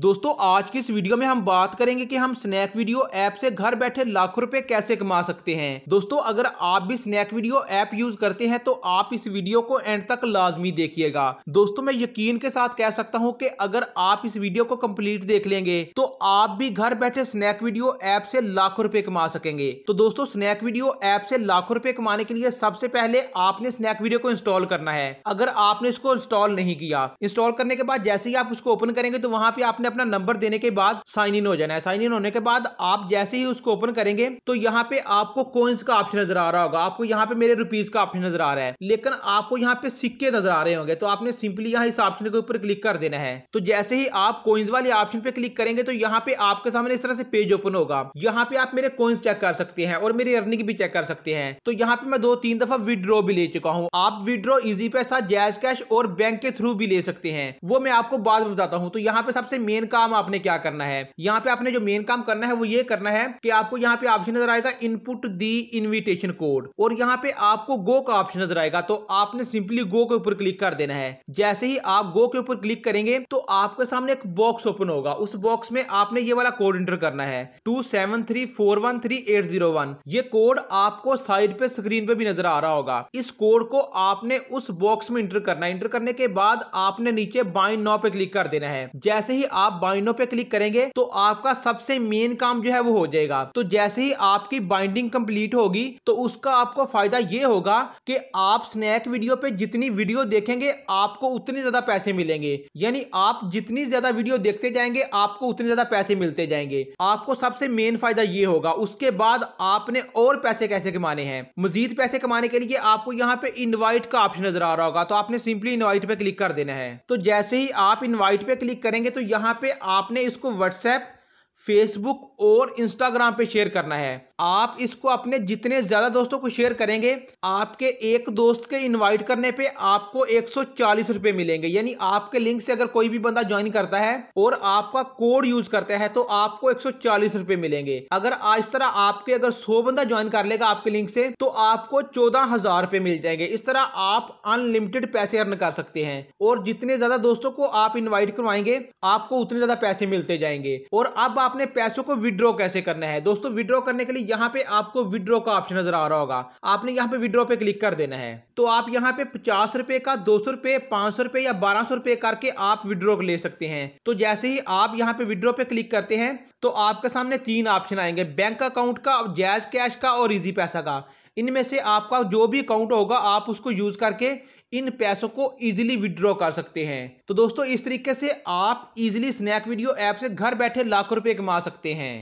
दोस्तों आज की इस वीडियो में हम बात करेंगे कि हम स्नैक वीडियो ऐप से घर बैठे लाखों रुपए कैसे कमा सकते हैं दोस्तों अगर आप भी स्नैक वीडियो ऐप यूज करते हैं तो आप इस वीडियो को एंड तक लाजमी देखिएगा दोस्तों मैं यकीन के साथ कह सकता हूं कि अगर आप इस वीडियो को कंप्लीट देख लेंगे तो आप भी घर बैठे स्नैक वीडियो ऐप से लाखों रुपए कमा सकेंगे तो दोस्तों स्नैक वीडियो ऐप से लाखों रुपए कमाने के लिए सबसे पहले आपने स्नैक वीडियो को इंस्टॉल करना है अगर आपने इसको इंस्टॉल नहीं किया इंस्टॉल करने के बाद जैसे ही आप उसको ओपन करेंगे तो वहां पे आपने अपना नंबर देने के बाद साइन इन हो जाना है साइन इन होने के बाद आप जैसे ही उसको ओपन करेंगे तो यहाँ पे आपको कोइंस का ऑप्शन नजर आ रहा होगा आपको यहाँ पे मेरे रुपीज का ऑप्शन नजर आ रहा है लेकिन आपको यहाँ पे सिक्के नजर आ रहे होंगे तो आपने सिंपली यहाँ इस ऑप्शन के ऊपर क्लिक कर देना है तो जैसे ही आप कोइंस वाले ऑप्शन पे क्लिक करेंगे तो यहाँ पे आपके सामने इस तरह से पेज ओपन होगा यहाँ पे आप मेरे कोइंस चेक कर सकते हैं और मेरी अर्निंग भी चेक कर सकते हैं तो यहाँ पे मैं दो तीन दफा विद्रो भी ले चुका हूँ आप withdraw Easypaisa JazzCash और बैंक के थ्रू भी ले सकते हैं वो मैं आपको बाद में बताता हूँ तो यहाँ पे सबसे मेन मेन काम आपने क्या करना है यहाँ पे आपने जो मेन काम करना है वो ये करना है कि आपको यहाँ पे ऑप्शन नजर आएगा इनपुट दी इनविटेशन कोड और यहाँ पे आपको गो का ऑप्शन नजर आएगा तो आपने सिंपली गो के ऊपर क्लिक कर देना है जैसे ही आप गो के ऊपर क्लिक करेंगे तो आपके सामने एक बॉक्स ओपन होगा उस बॉक्स में आपने ये वाला कोड इंटर करना है two seven three four one three eight zero one ये कोड आपको साइड पे स्क्रीन पे भी नजर आ रहा होगा इस कोड को आपने उस बॉक्स में इंटर करना है इंटर करने के बाद आपने नीचे बाइन नाउ पे क्लिक कर देना है जैसे ही आप बाइंडो पे क्लिक करेंगे तो आपका सबसे मेन काम जो है वो हो जाएगा तो जैसे ही आपकी बाइंडिंग कंप्लीट होगी तो उसका आपको फायदा ये होगा कि आप स्नैक वीडियो पे जितनी वीडियो देखेंगे आपको उतने ज्यादा पैसे मिलेंगे यानी आप जितनी ज्यादा वीडियो देखते जाएंगे आपको उतने ज्यादा पैसे मिलते जाएंगे आपको सबसे मेन फायदा ये होगा उसके बाद आपने और पैसे कैसे कमाने हैं मजीद पैसे कमाने के लिए आपको यहाँ पे इन्वाइट का ऑप्शन नजर आ रहा होगा तो आपने सिंपली इन्वाइट पे क्लिक कर देना है तो जैसे ही आप इन्वाइट पे क्लिक करेंगे तो यहाँ यहाँ पे आपने इसको व्हाट्सएप फेसबुक और इंस्टाग्राम पे शेयर करना है आप इसको अपने जितने ज़्यादा दोस्तों को शेयर करेंगे आपके एक दोस्त के इनवाइट करने पे आपको एक सौ मिलेंगे यानी आपके लिंक से अगर कोई भी बंदा ज्वाइन करता है और आपका कोड यूज करता है तो आपको एक सौ मिलेंगे अगर इस तरह आपके अगर सौ बंदा ज्वाइन कर लेगा आपके लिंक से तो आपको चौदह हजार रुपए मिल जाएंगे इस तरह आप अनलिमिटेड पैसे अर्न कर सकते हैं और जितने ज़्यादा दोस्तों को आप इन्वाइट करवाएंगे आपको उतने ज़्यादा पैसे मिलते जाएंगे और अब आपने पैसों को विड्रॉ कैसे करना है दोस्तों विड्रॉ करने के लिए यहाँ पे आपको विड्रो का ऑप्शन नजर आ रहा होगा आपने यहाँ पे विड्रो पे क्लिक कर देना है तो आप यहाँ पे पचास रुपए का दो सौ रुपए पांच सौ रुपए या बारह सौ रुपए करके आप विड्रो ले सकते हैं तो जैसे ही आप यहाँ पे विड्रो पे क्लिक करते हैं तो आपके सामने तीन ऑप्शन आएंगे बैंक अकाउंट का जैज कैश का और इजी पैसा का इनमें से आपका जो भी अकाउंट होगा आप उसको यूज करके इन पैसों को इजीली विड्रॉ कर सकते हैं तो दोस्तों इस तरीके से आप इजीली स्नैक वीडियो ऐप से घर बैठे लाखों रुपए कमा सकते हैं